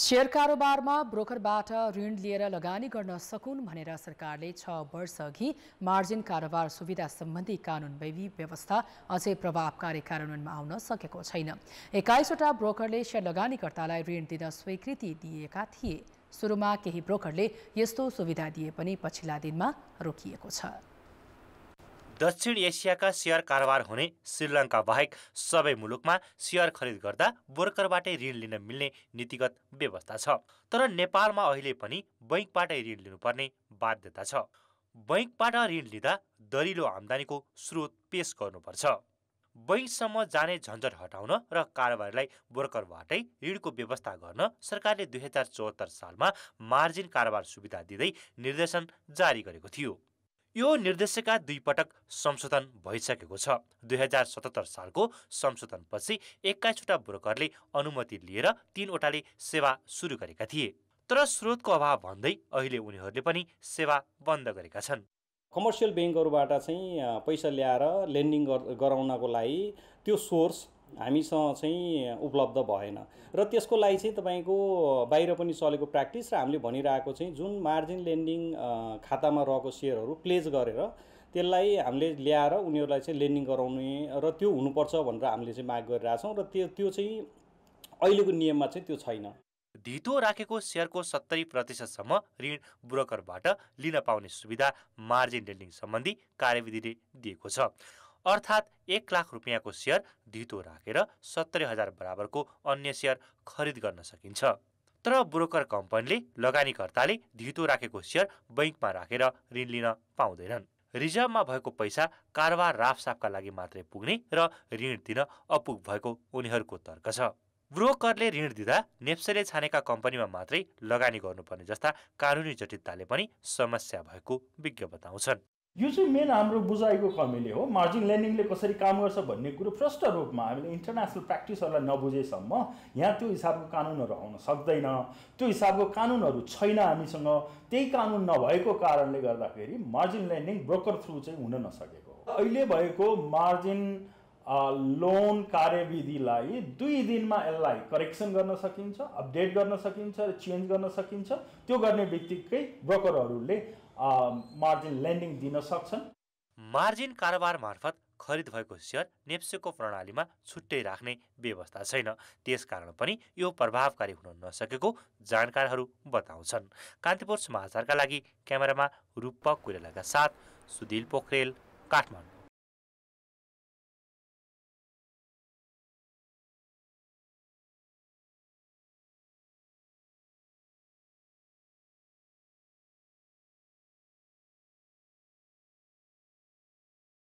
share कारोबारमा ब्रोकरबाट ऋण लिएर लगानी गर्न सकुन् भनेर सरकारले छ वर्षअघि मार्जिन कारोबार सुविधा सम्बन्धी कानुन वैवी व्यवस्था अझै प्रभावकारी कार्यान्वयनमा आउन सकेको छैन एक्काइसवटा ब्रोकरले शेयर लगानीकर्तालाई ऋण दिन स्वीकृति दिएका थिए सुरुमा केही ब्रोकरले यस्तो सुविधा दिए पनि पछिल्ला दिनमा रोकिएको छ दक्षिण एसियाका सेयर कारोबार हुने श्रीलङ्का बाहेक सबै मुलुकमा सेयर खरिद गर्दा ब्रोकरबाटै ऋण लिन मिल्ने नीतिगत व्यवस्था छ तर नेपालमा अहिले पनि बैङ्कबाटै ऋण लिनुपर्ने बाध्यता छ बैङ्कबाट ऋण लिँदा दरिलो आम्दानीको स्रोत पेस गर्नुपर्छ बैङ्कसम्म जाने झन्झट हटाउन र कारोबारलाई ब्रोकरबाटै ऋणको व्यवस्था गर्न सरकारले दुई हजार चौहत्तर सालमा मार्जिन कारोबार सुविधा दिँदै निर्देशन जारी गरेको थियो यो निर्देशिका दुई पटक संशोधन भइसकेको छ दुई हजार सतहत्तर सालको संशोधनपछि एक्काइसवटा ब्रोकरले अनुमति लिएर तिनवटाले सेवा सुरु गरेका थिए तर स्रोतको अभाव भन्दै अहिले उनीहरूले पनि सेवा बन्द गरेका छन् कमर्सियल ब्याङ्कहरूबाट चाहिँ पैसा ल्याएर लेन्डिङ गराउनको लागि त्यो सोर्स हामीसँग चाहिँ उपलब्ध भएन र त्यसको लागि चाहिँ तपाईँको बाहिर पनि चलेको प्र्याक्टिस र हामीले भनिरहेको चाहिँ जुन मार्जिन लेन्डिङ खातामा रहेको सेयरहरू प्लेज गरेर त्यसलाई हामीले ल्याएर उनीहरूलाई चाहिँ लेन्डिङ गराउने र त्यो हुनुपर्छ भनेर हामीले चाहिँ माग गरिरहेछौँ र त्यो त्यो चाहिँ अहिलेको नियममा चाहिँ त्यो छैन धितो राखेको सेयरको सत्तरी प्रतिशतसम्म ऋण ब्रोकरबाट लिन पाउने सुविधा मार्जिन लेन्डिङ सम्बन्धी कार्यविधिले दिएको छ अर्थात् एक लाख रुपियाँको सेयर धितो राखेर रा सत्तरी हजार बराबरको अन्य सेयर खरिद गर्न सकिन्छ तर ब्रोकर कम्पनीले लगानीकर्ताले धितो राखेको सेयर बैङ्कमा राखेर रा ऋण लिन पाउँदैनन् रिजर्भमा भएको पैसा कारोबार राफसाफका लागि मात्रै पुग्ने र ऋण दिन अपुग भएको उनीहरूको तर्क छ ब्रोकरले ऋण दिँदा नेप्सेले छानेका कम्पनीमा मात्रै लगानी गर्नुपर्ने जस्ता कानुनी जटिलताले पनि समस्या भएको विज्ञ बताउँछन् यो चाहिँ मेन हाम्रो बुझाइको कमीले हो मार्जिन लेन्डिङले कसरी काम गर्छ भन्ने कुरो प्रष्ट रूपमा हामीले इन्टरनेसनल प्र्याक्टिसहरूलाई नबुझेसम्म यहाँ त्यो हिसाबको कानुनहरू आउन सक्दैन त्यो हिसाबको कानुनहरू छैन हामीसँग त्यही कानुन नभएको कारणले गर्दाखेरि मार्जिन लेन्डिङ ब्रोकर थ्रु चाहिँ हुन नसकेको अहिले भएको मार्जिन लोन कार्यविधिलाई दुई दिनमा यसलाई करेक्सन गर्न सकिन्छ अपडेट गर्न सकिन्छ र चेन्ज गर्न सकिन्छ त्यो गर्ने बित्तिकै ब्रोकरहरूले मार्जिन लेन्डिङ दिन सक्छन् मार्जिन कारोबार मार्फत खरिद भएको सेयर नेप्सेको प्रणालीमा छुट्टै राख्ने व्यवस्था छैन त्यसकारण पनि यो प्रभावकारी हुन नसकेको जानकारहरू बताउँछन् कान्तिपुर समाचारका लागि क्यामेरामा रूपक कोइरालाका साथ सुदिल पोखरेल काठमाडौँ